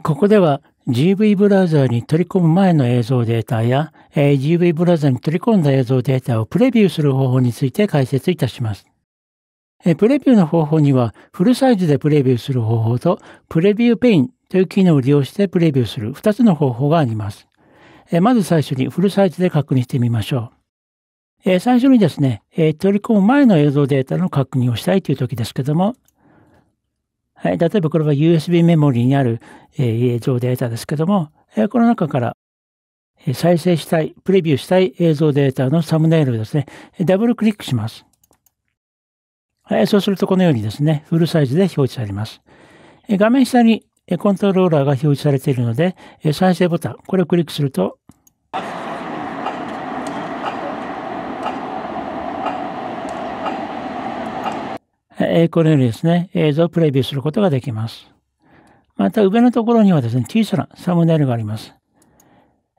ここでは GV ブラウザーに取り込む前の映像データや、えー、GV ブラウザーに取り込んだ映像データをプレビューする方法について解説いたします。えー、プレビューの方法には、フルサイズでプレビューする方法と、プレビューペインという機能を利用してプレビューする2つの方法があります。えー、まず最初にフルサイズで確認してみましょう。え最初にですね、え取り込む前の映像データの確認をしたいという時ですけども、はい、例えばこれは USB メモリーにある、えー、映像データですけども、えー、この中から再生したい、プレビューしたい映像データのサムネイルをですね、ダブルクリックします。はい、そうするとこのようにですね、フルサイズで表示されます。画面下にコントローラーが表示されているので、再生ボタン、これをクリックすると、で、このようにですね、映像をプレビューすることができます。また上のところにはですね、小さなサムネイルがあります。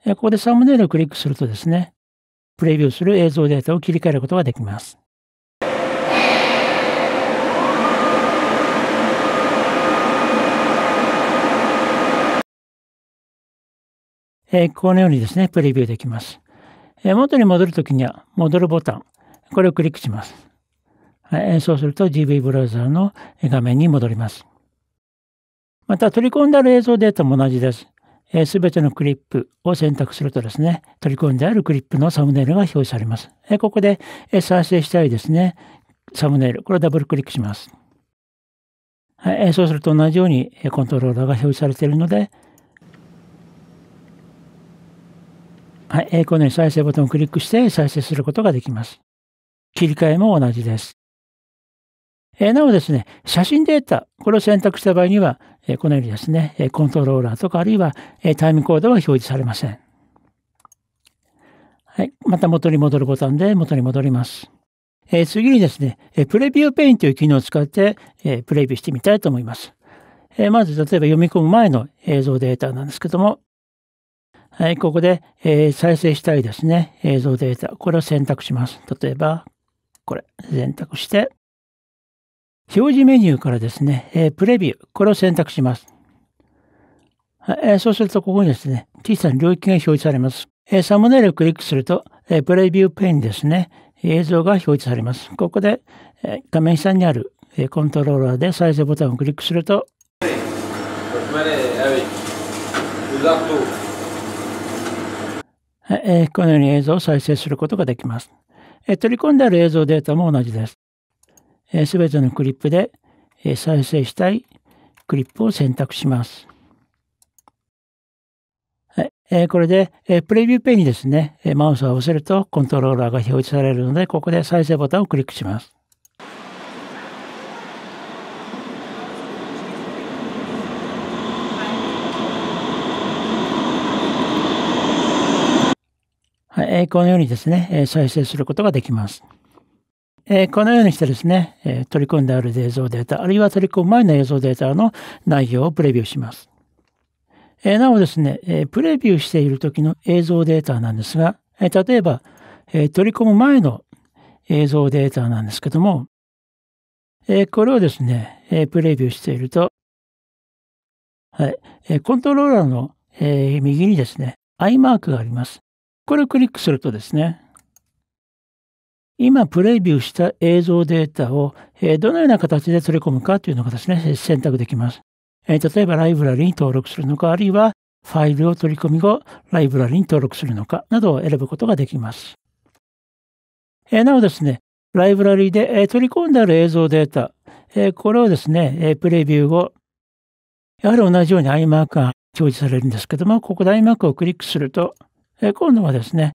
ここでサムネイルをクリックするとですね、プレビューする映像データを切り替えることができます。このようにですね、プレビューできます。元に戻るときには、戻るボタン、これをクリックします。演奏すると g v ブラウザーの画面に戻ります。また取り込んである映像データも同じです。すべてのクリップを選択するとですね、取り込んであるクリップのサムネイルが表示されます。ここで再生したいですね、サムネイル、これをダブルクリックします。はい、そうすると同じようにコントローラーが表示されているので、はい、このように再生ボタンをクリックして再生することができます。切り替えも同じです。えなおですね、写真データ、これを選択した場合には、えこのようにですね、コントローラーとかあるいは、えタイムコードは表示されません。はい。また元に戻るボタンで元に戻ります。え次にですね、えプレビューペインという機能を使って、えプレビューしてみたいと思います。えまず、例えば読み込む前の映像データなんですけども、はい、ここで、え再生したいですね、映像データ。これを選択します。例えば、これ、選択して、表示メニューからですね、えプレビュー、これを選択します。えそうすると、ここにですね、小さな領域が表示されます。えサムネイルをクリックすると、えプレビューペインですね、映像が表示されます。ここで、え画面下にある、えコントローラーで再生ボタンをクリックすると、えこのように映像を再生することができます。え取り込んである映像データも同じです。すべてのクリップで再生したいクリップを選択します。はい、これでプレビューペイにですね、マウスを合わせるとコントローラーが表示されるので、ここで再生ボタンをクリックします。はい、このようにですね、再生することができます。えー、このようにしてですね、えー、取り込んである映像データ、あるいは取り込む前の映像データの内容をプレビューします。えー、なおですね、えプレビューしている時の映像データなんですが、え例えば、え取り込む前の映像データなんですけども、えこれをですね、えプレビューしていると、はい、えコントローラーの、え右にですね、i マークがあります。これをクリックするとですね、今プレビューした映像データをどのような形で取り込むかというのがですね、選択できます。例えばライブラリに登録するのか、あるいはファイルを取り込み後ライブラリに登録するのかなどを選ぶことができます。なおですね、ライブラリで取り込んである映像データ、これをですね、プレビュー後、やはり同じように i m a ークが表示されるんですけども、ここで i m a r をクリックすると、今度はですね、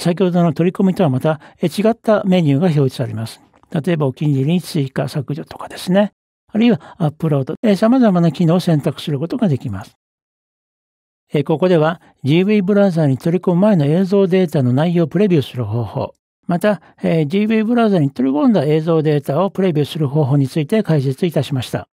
先ほどの取り込みとはまた違ったメニューが表示されます。例えばお気に入りに追加削除とかですね。あるいはアップロード、え様々な機能を選択することができます。えここでは GV ブラウザに取り込む前の映像データの内容をプレビューする方法、また、え GV ブラウザに取り込んだ映像データをプレビューする方法について解説いたしました。